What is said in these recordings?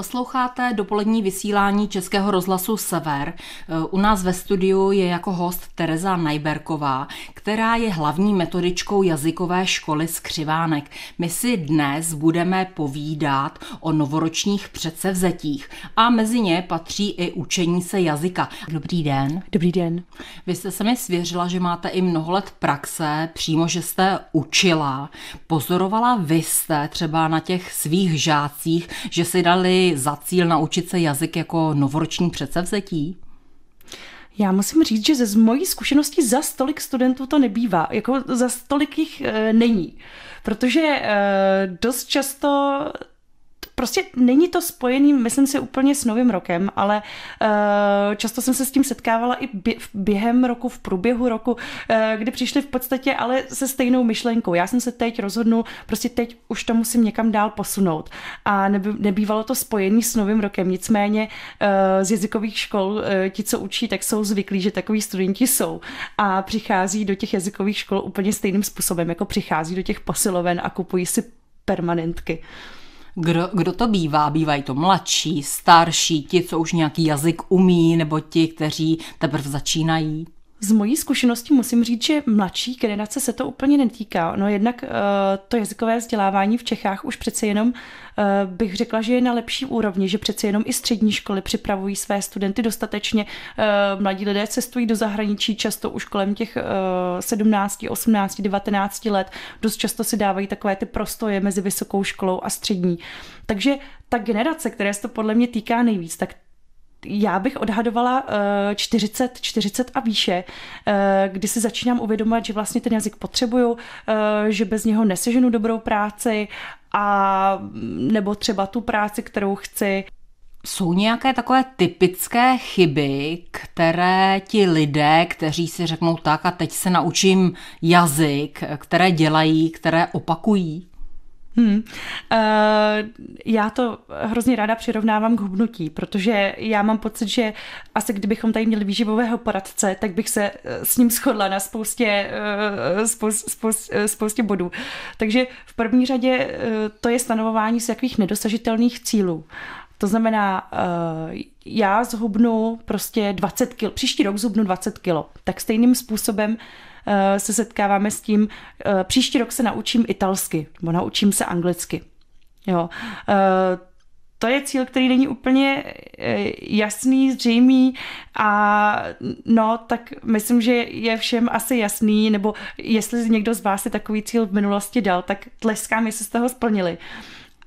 Posloucháte dopolední vysílání Českého rozhlasu Sever. Eh, u nás ve studiu je jako host Tereza Najberková, která je hlavní metodičkou jazykové školy Skřivánek. My si dnes budeme povídat o novoročních předsevzetích a mezi ně patří i učení se jazyka. Dobrý den. Dobrý den. Vy jste se mi svěřila, že máte i mnoho let praxe, přímo, že jste učila. Pozorovala vy jste třeba na těch svých žácích, že si dali za cíl naučit se jazyk jako novoroční předsevzetí? Já musím říct, že ze z mojí zkušenosti za stolik studentů to nebývá, jako za stolik jich e, není. Protože e, dost často prostě není to spojený, myslím si, úplně s novým rokem, ale eh, často jsem se s tím setkávala i během roku, v průběhu roku, eh, kdy přišli v podstatě ale se stejnou myšlenkou. Já jsem se teď rozhodnul, prostě teď už to musím někam dál posunout. A nebývalo to spojený s novým rokem, nicméně eh, z jazykových škol ti, co učí, tak jsou zvyklí, že takový studenti jsou a přichází do těch jazykových škol úplně stejným způsobem, jako přichází do těch posiloven a kupují si permanentky. Kdo, kdo to bývá? Bývají to mladší, starší, ti, co už nějaký jazyk umí, nebo ti, kteří teprve začínají? Z mojí zkušenosti musím říct, že mladší generace se to úplně netýká. No jednak eh, to jazykové vzdělávání v Čechách už přece jenom eh, bych řekla, že je na lepší úrovni, že přece jenom i střední školy připravují své studenty dostatečně. Eh, mladí lidé cestují do zahraničí často už kolem těch 17, 18, 19 let. Dost často si dávají takové ty prostoje mezi vysokou školou a střední. Takže ta generace, které se to podle mě týká nejvíc, tak já bych odhadovala 40, eh, 40 a výše, eh, kdy si začínám uvědomovat, že vlastně ten jazyk potřebuju, eh, že bez něho neseženu dobrou práci a mm, nebo třeba tu práci, kterou chci. Jsou nějaké takové typické chyby, které ti lidé, kteří si řeknou tak a teď se naučím jazyk, které dělají, které opakují? Hmm. Uh, já to hrozně ráda přirovnávám k hubnutí, protože já mám pocit, že asi kdybychom tady měli výživového poradce, tak bych se eh, s ním shodla na spoustě, uh, spoust, spoust, spoustě bodů. Takže v první řadě uh, to je stanovování z jakých nedosažitelných cílů. To znamená, já zhubnu prostě 20 kg, příští rok zhubnu 20 kg, tak stejným způsobem uh, Eh, se setkáváme s tím, eh, příští rok se naučím italsky, nebo naučím se anglicky. Jo. Eh, to je cíl, který není úplně jasný, zřejmý a no, tak myslím, že je všem asi jasný, nebo jestli někdo z vás si takový cíl v minulosti dal, tak tleskám, jestli jste ho splnili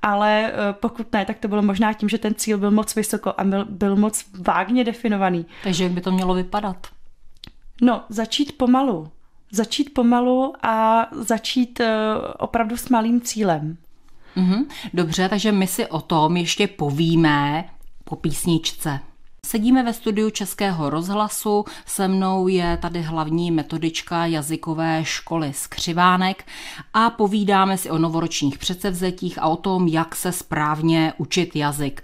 ale pokud ne, tak to bylo možná tím, že ten cíl byl moc vysoko a byl, byl moc vágně definovaný. Takže jak by to mělo vypadat? No, začít pomalu začít pomalu a začít eh, opravdu s malým cílem. Mhm. Dobře, takže my si o tom ještě povíme po písničce. Sedíme ve studiu Českého rozhlasu, se mnou je tady hlavní metodička jazykové školy Skřivánek a povídáme si o novoročních předsevzetích a o tom, jak se správně učit jazyk.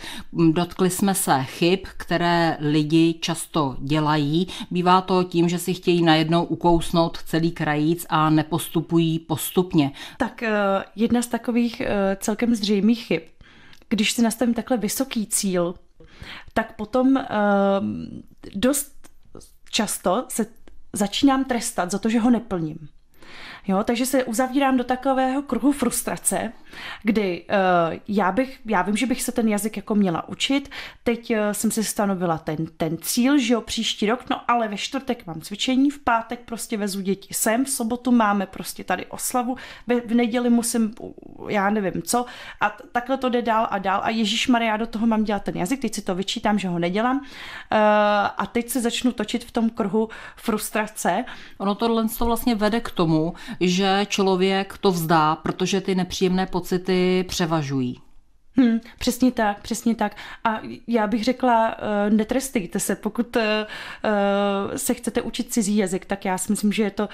Dotkli jsme se chyb, které lidi často dělají. Bývá to tím, že si chtějí najednou ukousnout celý krajíc a nepostupují postupně. Tak eh, jedna z takových eh, celkem zřejmých chyb, když si nastavím takhle vysoký cíl, tak potom ehm, dost často se začínám trestat za to, že ho neplním. Jo, takže se uzavírám do takového kruhu frustrace, kdy uh, já, bych, já vím, že bych se ten jazyk jako měla učit, teď uh, jsem si stanovila ten, ten cíl, že jo, příští rok, no ale ve čtvrtek mám cvičení, v pátek prostě vezu děti sem, v sobotu máme prostě tady oslavu, ve, v neděli musím, já nevím co, a t- takhle to jde dál a dál a Ježíš Maria, já do toho mám dělat ten jazyk, teď si to vyčítám, že ho nedělám uh, a teď se začnu točit v tom kruhu frustrace. Ono tohle to vlastně vede k tomu, že člověk to vzdá, protože ty nepříjemné pocity převažují. Hmm, přesně tak, přesně tak. A já bych řekla, eh, netrestejte se, pokud eh, eh, se chcete učit cizí jazyk, tak já si myslím, že je to,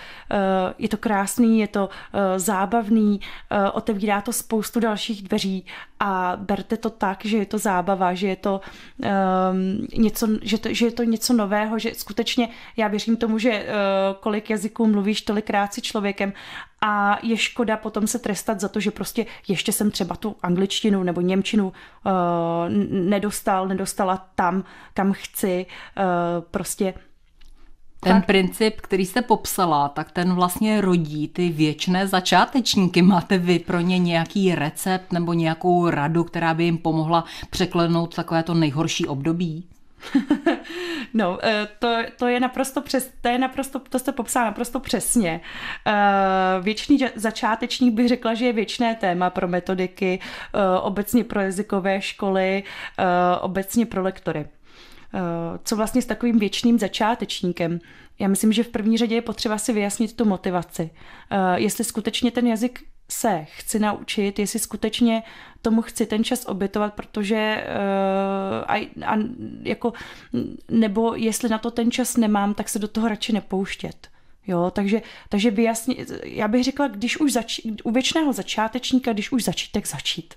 je to krásný, je to zábavný, otevírá to spoustu dalších dveří a berte to tak, že je to zábava, že je to, um, něco, že to, že je to něco nového, že skutečně já věřím tomu, že uh, kolik jazyků mluvíš, tolikrát si člověkem a je škoda potom se trestat za to, že prostě ještě jsem třeba tu angličtinu nebo němčinu uh, nedostal, nedostala tam, kam chci. Uh, prostě ten princip, který jste popsala, tak ten vlastně rodí ty věčné začátečníky. Máte vy pro ně nějaký recept nebo nějakou radu, která by jim pomohla překlenout takové to nejhorší období? no, eh, to, to je naprosto přes, to je naprosto, to jste popsala naprosto přesně. Eh, věčný začátečník bych řekla, že je věčné téma pro metodiky, eh, obecně pro jazykové školy, obecně pro lektory. Eh, co vlastně s takovým věčným začátečníkem. Já myslím, že v první řadě je potřeba si vyjasnit tu motivaci. Eh, jestli skutečně ten jazyk se chci naučit, jestli skutečně tomu chci ten čas obětovat, protože eh, a, a jako, nebo jestli na to ten čas nemám, tak se do toho radši nepouštět. Jo, takže, takže by jasně, já bych řekla, když už zač, u věčného začátečníka, když už začít, tak začít.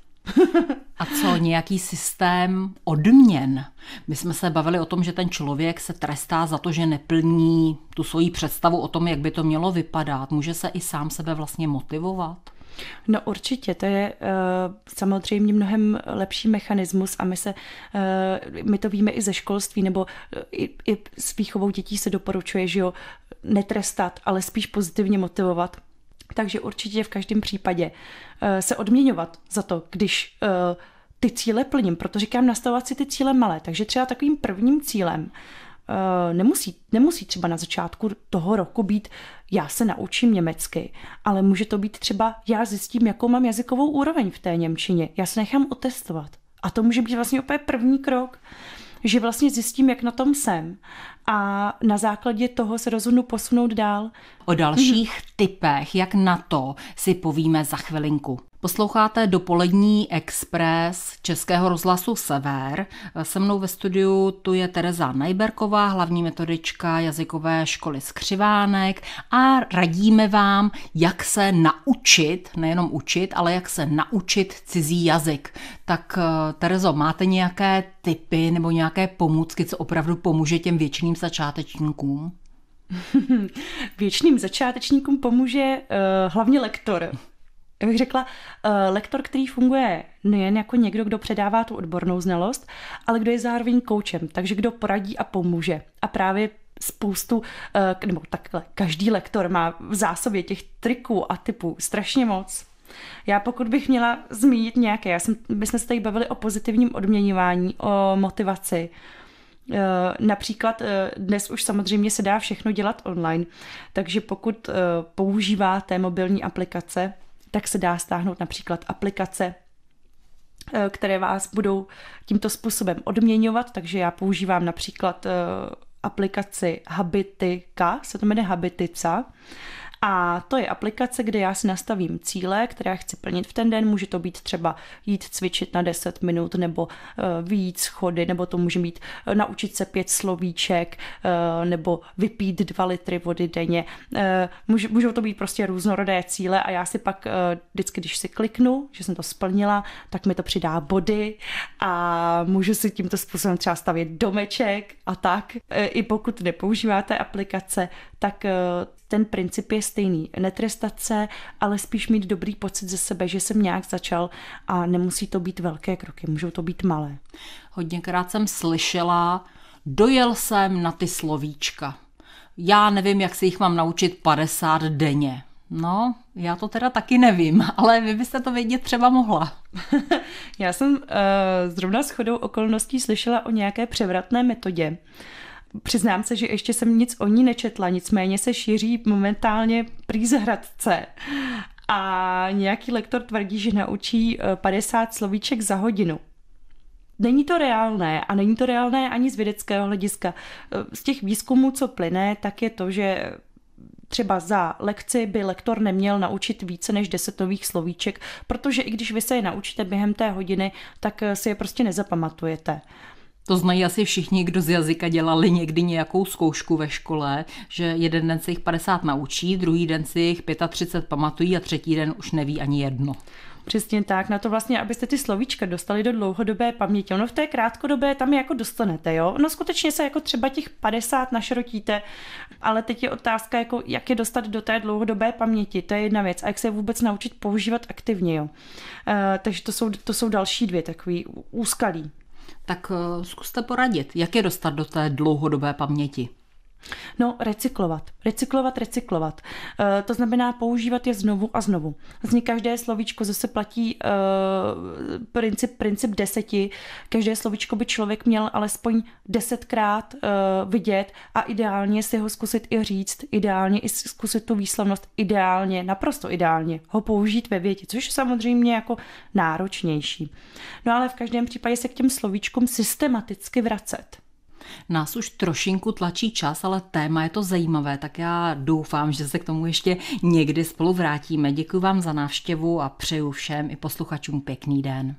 A co, nějaký systém odměn? My jsme se bavili o tom, že ten člověk se trestá za to, že neplní tu svoji představu o tom, jak by to mělo vypadat. Může se i sám sebe vlastně motivovat? No určitě, to je uh, samozřejmě mnohem lepší mechanismus a my se, uh, my to víme i ze školství, nebo eh, i, i s výchovou dětí se doporučuje, že jo, netrestat, ale spíš pozitivně motivovat takže určitě v každém případě eh, se odměňovat za to, když eh, ty cíle plním, proto říkám nastavovat si ty cíle malé. Takže třeba takovým prvním cílem eh, nemusí, nemusí třeba na začátku toho roku být já se naučím německy, ale může to být třeba já zjistím, jakou mám jazykovou úroveň v té Němčině. Já se nechám otestovat. A to může být vlastně opět první krok. Uh, že vlastně zjistím, jak na tom jsem a na základě toho se rozhodnu posunout dál. O dalších mm. typech, jak na to, si povíme za chvilinku. Posloucháte dopolední Express Českého rozhlasu Sever. Se mnou ve studiu tu je Tereza Najberková, hlavní metodička jazykové školy Skřivánek a radíme vám, jak se naučit, nejenom učit, ale jak se naučit cizí jazyk. Tak eh, Terezo, máte nějaké typy nebo nějaké pomůcky, co opravdu pomůže těm věčným začátečníkům? Věčným začátečníkům pomůže uh, hlavně lektor já bych řekla, eh, lektor, který funguje nejen jako někdo, kdo předává tu odbornou znalost, ale kdo je zároveň koučem, takže kdo poradí a pomůže. A právě spoustu, eh, nebo takhle, každý lektor má v zásobě těch triků a typů strašně moc. Já pokud bych měla zmínit nějaké, já jsem, my jsme se tady bavili o pozitivním odměňování, o motivaci, eh, Například dnes už samozřejmě se dá všechno dělat online, takže pokud používáte mobilní aplikace, tak se dá stáhnout například aplikace, eh, které vás budou tímto způsobem odměňovat, takže já používám například eh, aplikaci Habitica, se to jmenuje Habitica, a to je aplikace, kde já si nastavím cíle, které chci plnit v ten den. Může to být třeba jít cvičit na 10 minut nebo eh, víc chody, nebo to může být eh, naučit se pět slovíček, eh, nebo vypít 2 litry vody denně. Můžou to být prostě různorodé cíle a já si pak vždycky, když si kliknu, že jsem to splnila, tak mi to přidá body a můžu si tímto způsobem třeba stavět domeček a tak. I pokud nepoužíváte aplikace, tak eh, ten princip je stejný. Netrestat se, ale spíš mít dobrý pocit ze sebe, že jsem nějak začal a nemusí to být velké kroky, můžou to být malé. Hodněkrát jsem slyšela, dojel jsem na ty slovíčka. Já nevím, jak se jich mám naučit 50 denně. No, já to teda taky nevím, ale vy byste to vědět třeba mohla. já jsem uh, zrovna s chodou okolností slyšela o nějaké převratné metodě. Uh, Přiznám se, že ještě jsem nic o ní nečetla, nicméně se šíří momentálně prý hradce. A nějaký lektor tvrdí, že naučí 50 eh, slovíček za hodinu. Není to reálné a není to reálné ani z vědeckého hlediska. Eh, z těch výzkumů, co plyne, tak je to, že třeba za lekci by lektor neměl naučit více než 10 nových slovíček, protože i když vy se je naučíte během té hodiny, tak eh, si je prostě nezapamatujete. To znají asi všichni, kdo z jazyka dělali někdy nějakou zkoušku ve škole, že jeden den se jich 50 naučí, druhý den si jich 35 pamatují a třetí den už neví ani jedno. Přesně tak, na to vlastně, abyste ty slovíčka dostali do dlouhodobé paměti. Ono v té krátkodobé tam je jako dostanete, jo? No skutečně se jako třeba těch 50 našrotíte, ale teď je otázka, jako jak je dostat do té dlouhodobé paměti, to je jedna věc. A jak se je vůbec naučit používat aktivně, jo? Uh, takže to jsou, to jsou další dvě takové úskalí tak eh, zkuste poradit, jak je dostat do té dlouhodobé paměti. No, recyklovat. Recyklovat, recyklovat. E, to znamená používat je znovu a znovu. Vlastně každé slovíčko zase platí e, princip, princip deseti. Každé slovíčko by člověk měl alespoň desetkrát e, vidět a ideálně si ho zkusit i říct, ideálně i zkusit tu výslovnost, ideálně, naprosto ideálně ho použít ve větě, což je samozřejmě jako náročnější. No ale v každém případě se k těm slovíčkům systematicky vracet. Nás už trošinku tlačí čas, ale téma je to zajímavé, tak já doufám, že se k tomu ještě někdy spolu vrátíme. Děkuji vám za návštěvu a přeju všem i posluchačům pěkný den.